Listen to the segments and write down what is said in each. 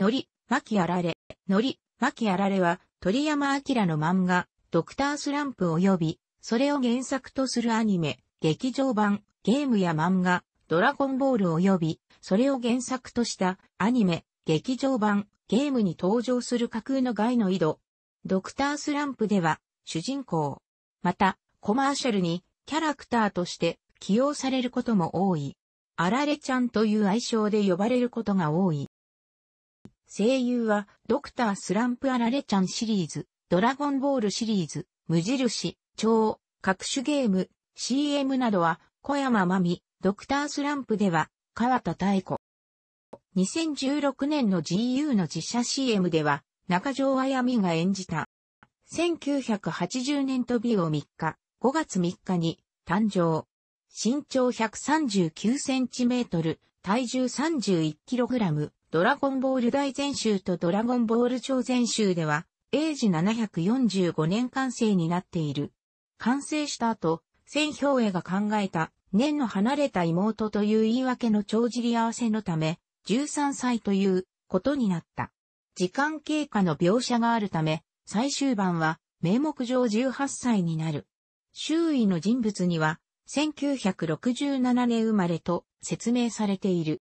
のり、巻きあられ、のり、巻きあられは、鳥山明の漫画、ドクタースランプ及び、それを原作とするアニメ、劇場版、ゲームや漫画、ドラゴンボール及び、それを原作としたアニメ、劇場版、ゲームに登場する架空の外の井戸。ドクタースランプでは、主人公。また、コマーシャルに、キャラクターとして起用されることも多い。あられちゃんという愛称で呼ばれることが多い。声優は、ドクタースランプアラレちゃんシリーズ、ドラゴンボールシリーズ、無印、超、各種ゲーム、CM などは、小山まみ、ドクタースランプでは、川田太子。2016年の GU の自社 CM では、中条あやみが演じた。1980年飛ビを3日、5月3日に、誕生。身長139センチメートル、体重31キログラム、ドラゴンボール大全集とドラゴンボール超全集では、英治745年完成になっている。完成した後、千兵衛が考えた、年の離れた妹という言い訳の帳尻合わせのため、13歳ということになった。時間経過の描写があるため、最終版は名目上18歳になる。周囲の人物には、1967年生まれと説明されている。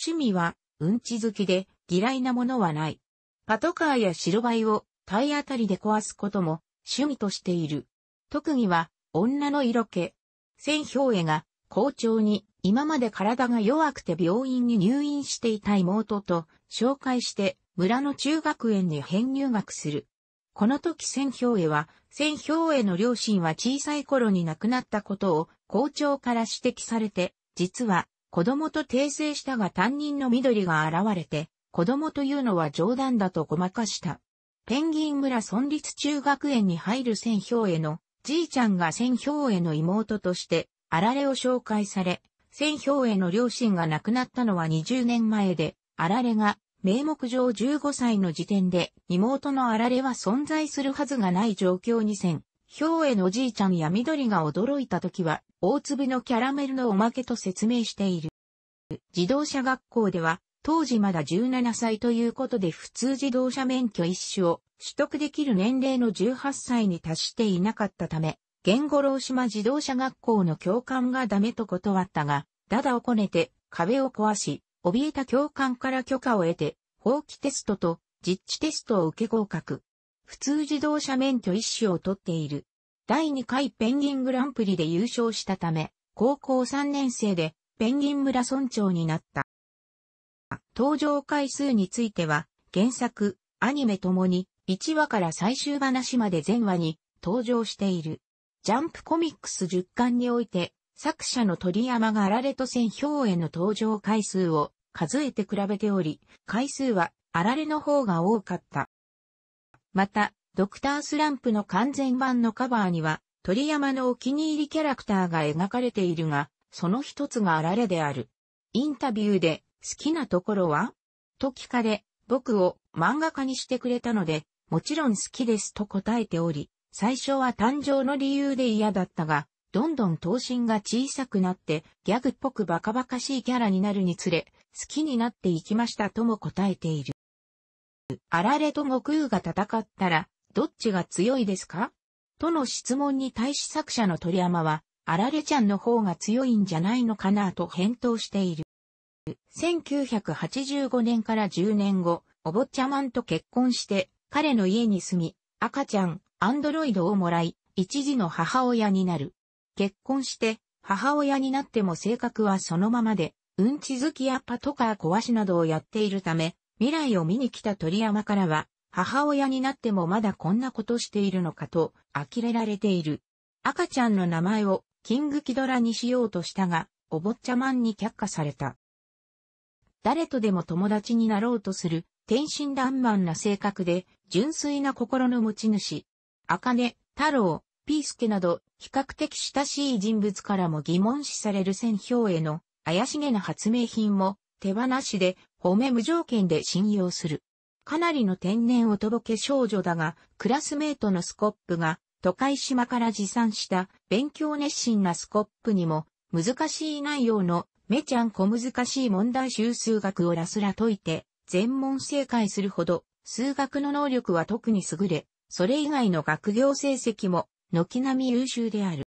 趣味はうんち好きで嫌いなものはない。パトカーや白バイを体当たりで壊すことも趣味としている。特技は女の色気。千兵絵が校長に今まで体が弱くて病院に入院していた妹と紹介して村の中学園に編入学する。この時千兵絵は、千兵絵の両親は小さい頃に亡くなったことを校長から指摘されて、実は子供と訂正したが担任の緑が現れて、子供というのは冗談だとごまかした。ペンギン村村立中学園に入る千兵への、じいちゃんが千兵への妹として、あられを紹介され、千兵への両親が亡くなったのは20年前で、あられが、名目上15歳の時点で、妹のあられは存在するはずがない状況に千、兵へのじいちゃんや緑が驚いた時は、大粒のキャラメルのおまけと説明している。自動車学校では、当時まだ17歳ということで普通自動車免許一種を取得できる年齢の18歳に達していなかったため、言語老島自動車学校の教官がダメと断ったが、ダダをこねて壁を壊し、怯えた教官から許可を得て、法規テストと実地テストを受け合格。普通自動車免許一種を取っている。第2回ペンギングランプリで優勝したため、高校3年生でペンギン村村長になった。登場回数については、原作、アニメともに1話から最終話まで全話に登場している。ジャンプコミックス10巻において、作者の鳥山があられと戦表への登場回数を数えて比べており、回数はあられの方が多かった。また、ドクタースランプの完全版のカバーには、鳥山のお気に入りキャラクターが描かれているが、その一つがあられである。インタビューで、好きなところはと聞かれ、僕を漫画家にしてくれたので、もちろん好きですと答えており、最初は誕生の理由で嫌だったが、どんどん頭身が小さくなってギャグっぽくバカバカしいキャラになるにつれ、好きになっていきましたとも答えている。あられと悟空が戦ったら、どっちが強いですかとの質問に対し作者の鳥山は、あられちゃんの方が強いんじゃないのかなと返答している。1985年から10年後、お坊ちゃまんと結婚して、彼の家に住み、赤ちゃん、アンドロイドをもらい、一時の母親になる。結婚して、母親になっても性格はそのままで、うんち好きやパトカー壊しなどをやっているため、未来を見に来た鳥山からは、母親になってもまだこんなことしているのかと、呆れられている。赤ちゃんの名前をキングキドラにしようとしたが、お坊ちゃまんに却下された。誰とでも友達になろうとする、天真爛漫な性格で、純粋な心の持ち主。茜、太郎、ピースケなど、比較的親しい人物からも疑問視される選票への怪しげな発明品も手放しで褒め無条件で信用する。かなりの天然おとぼけ少女だが、クラスメートのスコップが、都会島から持参した勉強熱心なスコップにも、難しい内容のめちゃん小難しい問題集数学をラスラ解いて、全問正解するほど、数学の能力は特に優れ、それ以外の学業成績も、軒並み優秀である。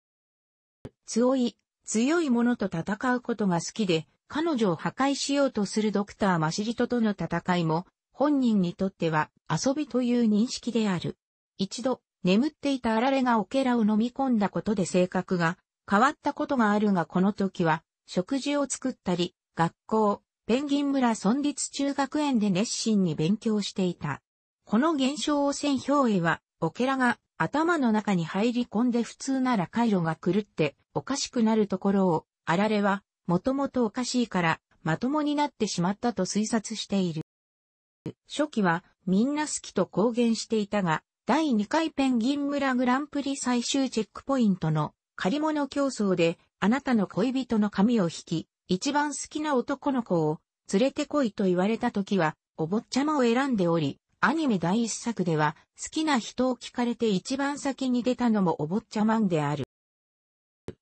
強い、強い者と戦うことが好きで、彼女を破壊しようとするドクターマシリトとの戦いも、本人にとっては遊びという認識である。一度、眠っていたあられがオケラを飲み込んだことで性格が変わったことがあるがこの時は、食事を作ったり、学校、ペンギン村村立中学園で熱心に勉強していた。この現象を千表へは、オケラが頭の中に入り込んで普通なら回路が狂っておかしくなるところを、あられはもともとおかしいからまともになってしまったと推察している。初期はみんな好きと公言していたが、第2回ペンギン村グランプリ最終チェックポイントの借り物競争で、あなたの恋人の髪を引き、一番好きな男の子を連れてこいと言われた時は、お坊ちゃまを選んでおり、アニメ第一作では好きな人を聞かれて一番先に出たのもお坊ちゃまんである。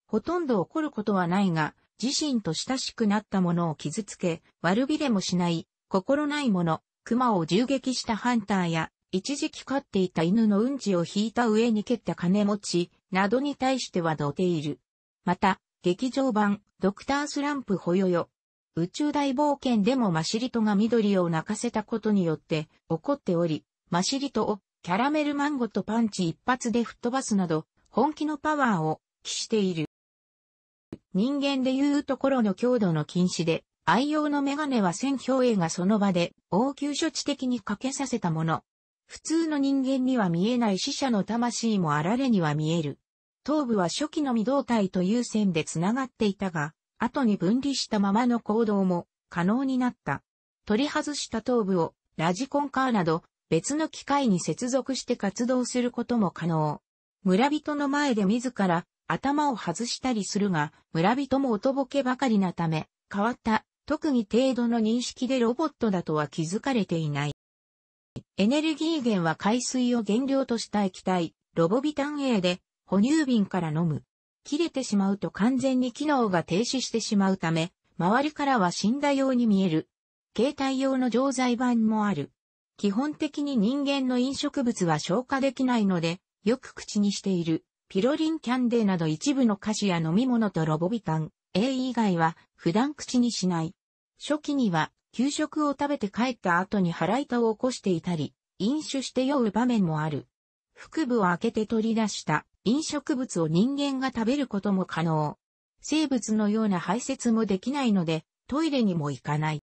ほとんど怒ることはないが、自身と親しくなった者を傷つけ、悪びれもしない、心ない者、熊を銃撃したハンターや、一時期飼っていた犬のうんちを引いた上に蹴った金持ち、などに対しては土ている。また、劇場版、ドクタースランプほよよ。宇宙大冒険でもマシリトが緑を泣かせたことによって怒っており、マシリトをキャラメルマンゴとパンチ一発で吹っ飛ばすなど、本気のパワーを期している。人間でいうところの強度の禁止で、愛用のメガネは戦表映がその場で応急処置的にかけさせたもの。普通の人間には見えない死者の魂もあられには見える。頭部は初期の未動体という線で繋がっていたが、後に分離したままの行動も可能になった。取り外した頭部をラジコンカーなど別の機械に接続して活動することも可能。村人の前で自ら頭を外したりするが、村人もおとぼけばかりなため、変わった特に程度の認識でロボットだとは気づかれていない。エネルギー源は海水を原料とした液体、ロボビタン A で、哺乳瓶から飲む。切れてしまうと完全に機能が停止してしまうため、周りからは死んだように見える。携帯用の錠剤版もある。基本的に人間の飲食物は消化できないので、よく口にしている。ピロリンキャンデーなど一部の菓子や飲み物とロボビタン、A 以外は普段口にしない。初期には、給食を食べて帰った後に腹痛を起こしていたり、飲酒して酔う場面もある。腹部を開けて取り出した飲食物を人間が食べることも可能。生物のような排泄もできないので、トイレにも行かない。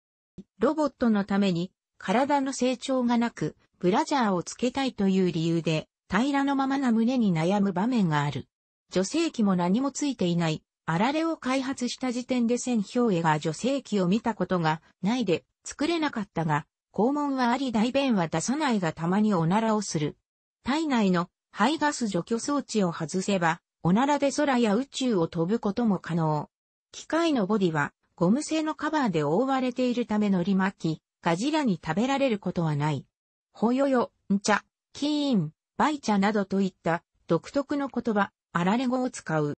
ロボットのために、体の成長がなく、ブラジャーをつけたいという理由で、平らのままな胸に悩む場面がある。女性器も何もついていない、あられを開発した時点で千氷絵が女性器を見たことがないで作れなかったが、肛門はあり大便は出さないがたまにおならをする。体内の排ガス除去装置を外せば、おならで空や宇宙を飛ぶことも可能。機械のボディはゴム製のカバーで覆われているためのり巻き、ガジラに食べられることはない。ほよよ、んちゃ、キーン、バイチャなどといった独特の言葉、あられ語を使う。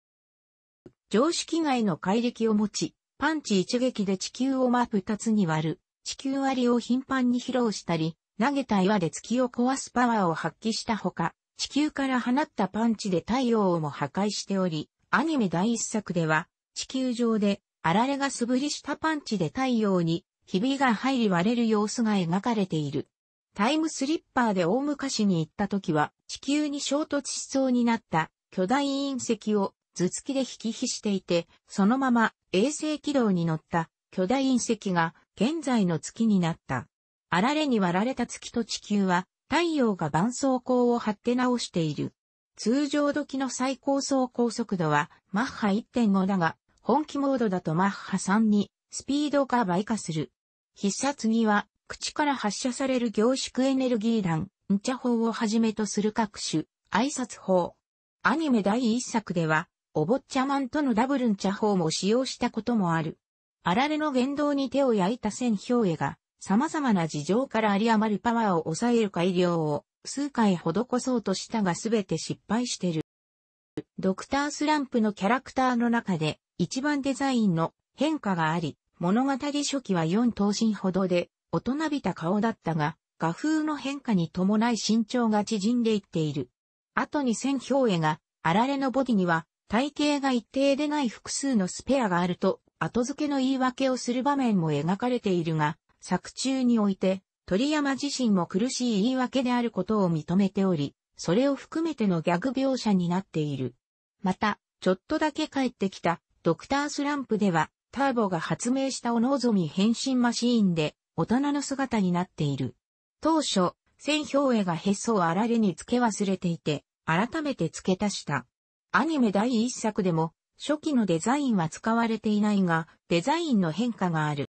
常識外の怪力を持ち、パンチ一撃で地球を真二つに割る、地球割りを頻繁に披露したり、投げた岩で月を壊すパワーを発揮したほか、地球から放ったパンチで太陽をも破壊しており、アニメ第一作では、地球上で、あられが素振りしたパンチで太陽に、ひびが入り割れる様子が描かれている。タイムスリッパーで大昔に行った時は、地球に衝突しそうになった巨大隕石を頭突きで引き火していて、そのまま衛星軌道に乗った巨大隕石が現在の月になった。あられに割られた月と地球は太陽が伴走光を張って直している。通常時の最高走行速度はマッハ1.5だが、本気モードだとマッハ3にスピードが倍化する。必殺技は口から発射される凝縮エネルギー弾、ンチャ砲をはじめとする各種、挨拶法。アニメ第一作では、お坊ちゃまんとのダブルン茶法も使用したこともある。あられの言動に手を焼いた千氷絵が、様々な事情から有り余るパワーを抑える改良を、数回施そうとしたがすべて失敗してる。ドクタースランプのキャラクターの中で、一番デザインの変化があり、物語初期は4頭身ほどで、大人びた顔だったが、画風の変化に伴い身長が縮んでいっている。後に千氷絵が、あられのボディには、体型が一定でない複数のスペアがあると、後付けの言い訳をする場面も描かれているが、作中において、鳥山自身も苦しい言い訳であることを認めており、それを含めてのギャグ描写になっている。また、ちょっとだけ帰ってきた、ドクタースランプでは、ターボが発明したお望み変身マシーンで、大人の姿になっている。当初、千表絵がへそをあられに付け忘れていて、改めて付け足した。アニメ第一作でも、初期のデザインは使われていないが、デザインの変化がある。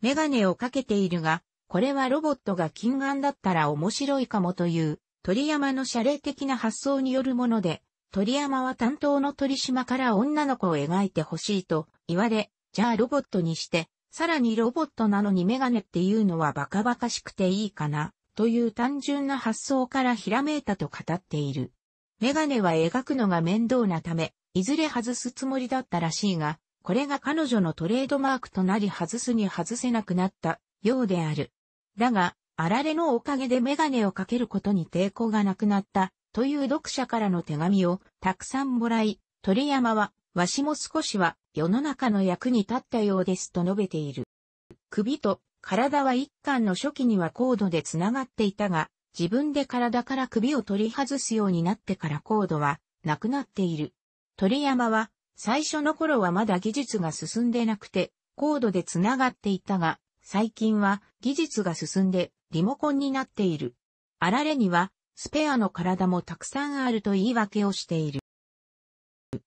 メガネをかけているが、これはロボットが近眼だったら面白いかもという、鳥山の謝礼的な発想によるもので、鳥山は担当の鳥島から女の子を描いてほしいと言われ、じゃあロボットにして、さらにロボットなのにメガネっていうのはバカバカしくていいかな、という単純な発想からひらめいたと語っている。メガネは描くのが面倒なため、いずれ外すつもりだったらしいが、これが彼女のトレードマークとなり外すに外せなくなったようである。だが、あられのおかげでメガネをかけることに抵抗がなくなったという読者からの手紙をたくさんもらい、鳥山は、わしも少しは世の中の役に立ったようですと述べている。首と体は一巻の初期にはコードでつながっていたが、自分で体から首を取り外すようになってからコードはなくなっている。鳥山は最初の頃はまだ技術が進んでなくてコードで繋がっていたが最近は技術が進んでリモコンになっている。あられにはスペアの体もたくさんあると言い訳をしている。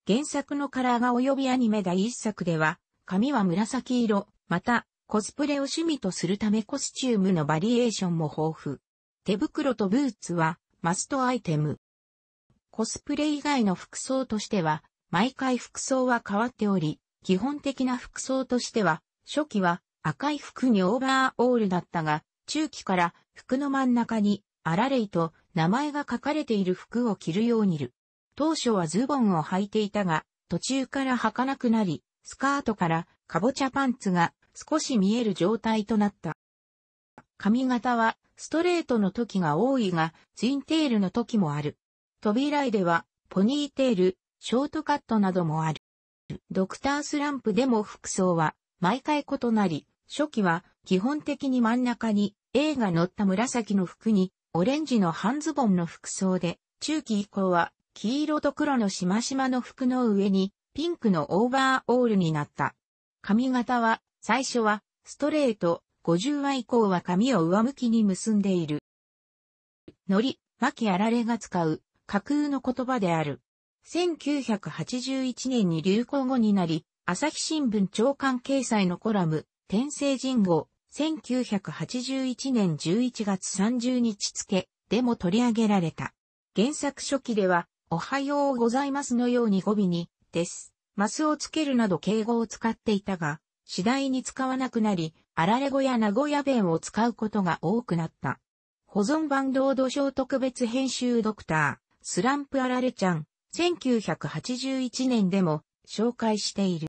原作のカラーが及びアニメ第一作では髪は紫色、またコスプレを趣味とするためコスチュームのバリエーションも豊富。手袋とブーツはマストアイテム。コスプレ以外の服装としては、毎回服装は変わっており、基本的な服装としては、初期は赤い服にオーバーオールだったが、中期から服の真ん中にアラレイと名前が書かれている服を着るようにる。当初はズボンを履いていたが、途中から履かなくなり、スカートからカボチャパンツが少し見える状態となった。髪型はストレートの時が多いが、ツインテールの時もある。飛び来では、ポニーテール、ショートカットなどもある。ドクタースランプでも服装は毎回異なり、初期は基本的に真ん中に A が乗った紫の服にオレンジの半ズボンの服装で、中期以降は黄色と黒のしましまの服の上にピンクのオーバーオールになった。髪型は最初はストレート、50話以降は紙を上向きに結んでいる。のり、きあられが使う架空の言葉である。1981年に流行語になり、朝日新聞長官掲載のコラム、天聖人語、1981年11月30日付でも取り上げられた。原作初期では、おはようございますのように語尾に、です。マスをつけるなど敬語を使っていたが、次第に使わなくなり、あられ語や名古屋弁を使うことが多くなった。保存版労働省特別編集ドクター、スランプあられちゃん、1981年でも紹介している。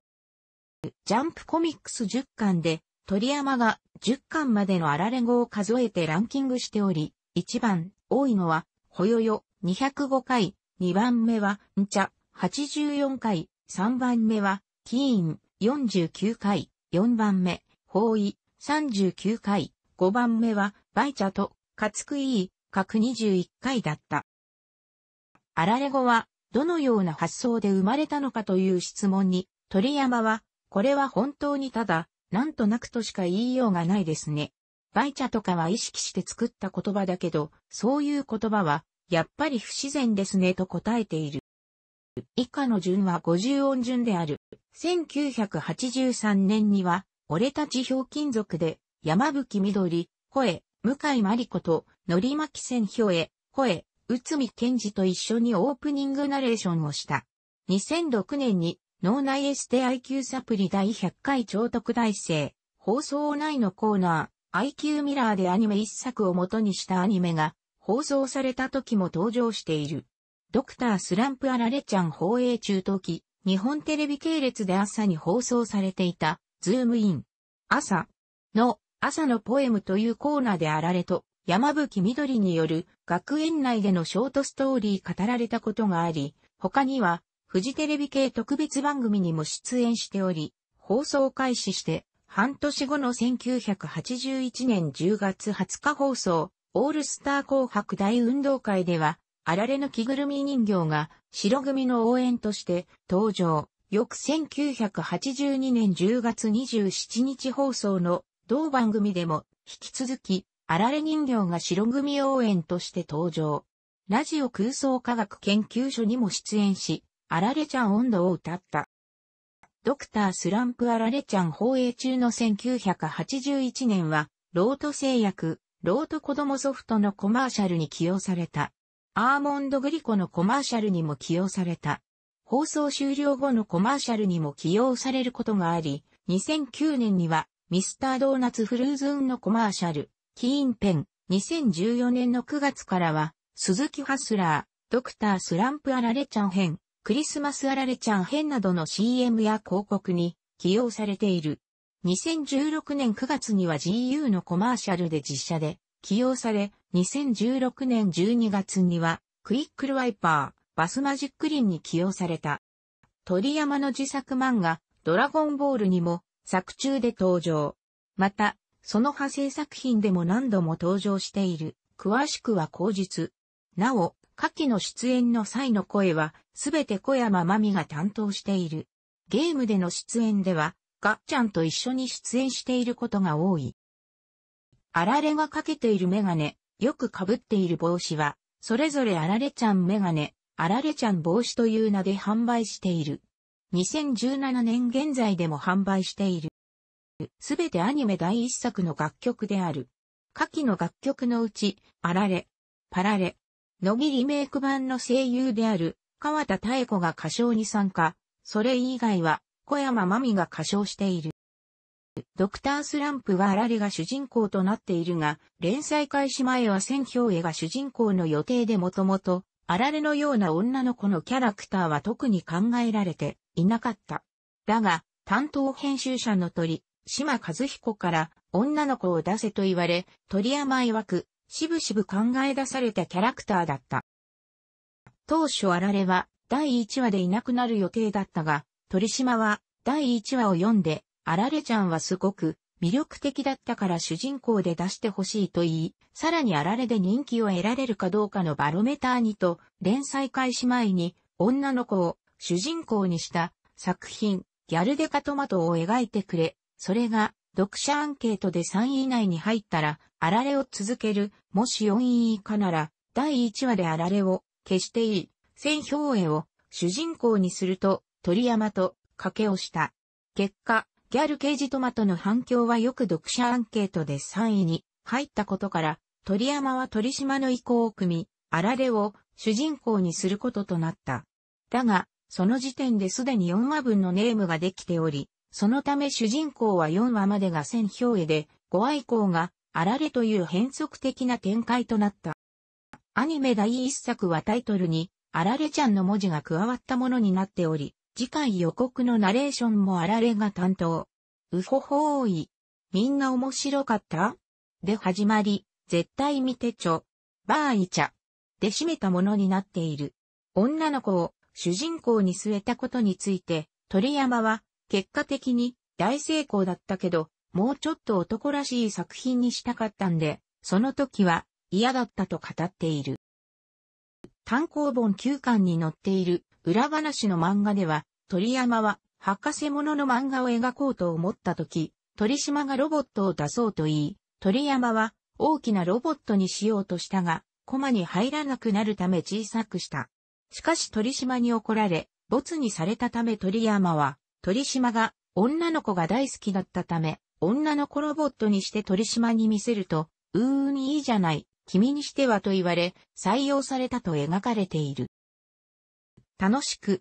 ジャンプコミックス10巻で、鳥山が10巻までのあられ語を数えてランキングしており、1番、多いのは、ほよよ、205回、2番目は、んちゃ、84回、3番目は、キーン、49回、4番目、方位、39回、5番目は、バイチャと、カツクイー、各21回だった。あられ語は、どのような発想で生まれたのかという質問に、鳥山は、これは本当にただ、なんとなくとしか言いようがないですね。バイチャとかは意識して作った言葉だけど、そういう言葉は、やっぱり不自然ですねと答えている。以下の順は50音順である。1983年には、俺たちひょうきん族で、山吹緑、声、向井真理子と、のりまき表へ、声、内海健二と一緒にオープニングナレーションをした。2006年に、脳内エステ IQ サプリ第100回超特大生、放送内のコーナー、IQ ミラーでアニメ一作を元にしたアニメが、放送された時も登場している。ドクタースランプあられちゃん放映中時、日本テレビ系列で朝に放送されていた、ズームイン。朝の朝のポエムというコーナーであられと山吹緑による学園内でのショートストーリー語られたことがあり、他にはフジテレビ系特別番組にも出演しており、放送開始して半年後の1981年10月20日放送、オールスター紅白大運動会では、あられの着ぐるみ人形が白組の応援として登場。翌1982年10月27日放送の同番組でも引き続き、あられ人形が白組応援として登場。ラジオ空想科学研究所にも出演し、あられちゃん温度を歌った。ドクタースランプあられちゃん放映中の1981年は、ロート製薬、ロート子供ソフトのコマーシャルに起用された。アーモンドグリコのコマーシャルにも起用された。放送終了後のコマーシャルにも起用されることがあり、2009年にはミスタードーナツフルーズンのコマーシャル、キーンペン、2014年の9月からは、鈴木ハスラー、ドクタースランプあられちゃん編、クリスマスあられちゃん編などの CM や広告に起用されている。2016年9月には GU のコマーシャルで実写で起用され、2016年12月にはクイックルワイパー、バスマジックリンに起用された。鳥山の自作漫画、ドラゴンボールにも作中で登場。また、その派生作品でも何度も登場している。詳しくは後日。なお、下記の出演の際の声は、すべて小山真美が担当している。ゲームでの出演では、ガッちゃんと一緒に出演していることが多い。あられがかけているメガネ、よく被っている帽子は、それぞれあられちゃんメガネ、あられちゃん帽子という名で販売している。2017年現在でも販売している。すべてアニメ第一作の楽曲である。下記の楽曲のうち、あられ、パラレ、のぎリメイク版の声優である、川田妙子が歌唱に参加、それ以外は、小山真美が歌唱している。ドクタースランプはあられが主人公となっているが、連載開始前は千表絵が主人公の予定でもともとあられのような女の子のキャラクターは特に考えられていなかった。だが、担当編集者の鳥、島和彦から女の子を出せと言われ、鳥山曰く、しぶしぶ考え出されたキャラクターだった。当初あられは第1話でいなくなる予定だったが、鳥島は第1話を読んで、あられちゃんはすごく魅力的だったから主人公で出してほしいと言い、さらにあられで人気を得られるかどうかのバロメーターにと、連載開始前に女の子を主人公にした作品、ギャルデカトマトを描いてくれ、それが読者アンケートで3位以内に入ったら、あられを続ける、もし4位以下なら、第1話であられを消していい、千表絵を主人公にすると、鳥山と賭けをした。結果、ギャル刑事トマトの反響はよく読者アンケートで3位に入ったことから、鳥山は鳥島の意向を組み、あられを主人公にすることとなった。だが、その時点ですでに4話分のネームができており、そのため主人公は4話までが千票絵で、5話以降があられという変則的な展開となった。アニメ第1作はタイトルに、あられちゃんの文字が加わったものになっており、次回予告のナレーションもあられが担当。うほほーい。みんな面白かったで始まり、絶対見てちょ。バーイチャ。で締めたものになっている。女の子を主人公に据えたことについて、鳥山は結果的に大成功だったけど、もうちょっと男らしい作品にしたかったんで、その時は嫌だったと語っている。単行本9巻に載っている裏話の漫画では、鳥山は、博士者のの漫画を描こうと思った時、鳥島がロボットを出そうと言い、鳥山は大きなロボットにしようとしたが、コマに入らなくなるため小さくした。しかし鳥島に怒られ、没にされたため鳥山は、鳥島が女の子が大好きだったため、女の子ロボットにして鳥島に見せると、うーんいいじゃない、君にしてはと言われ、採用されたと描かれている。楽しく、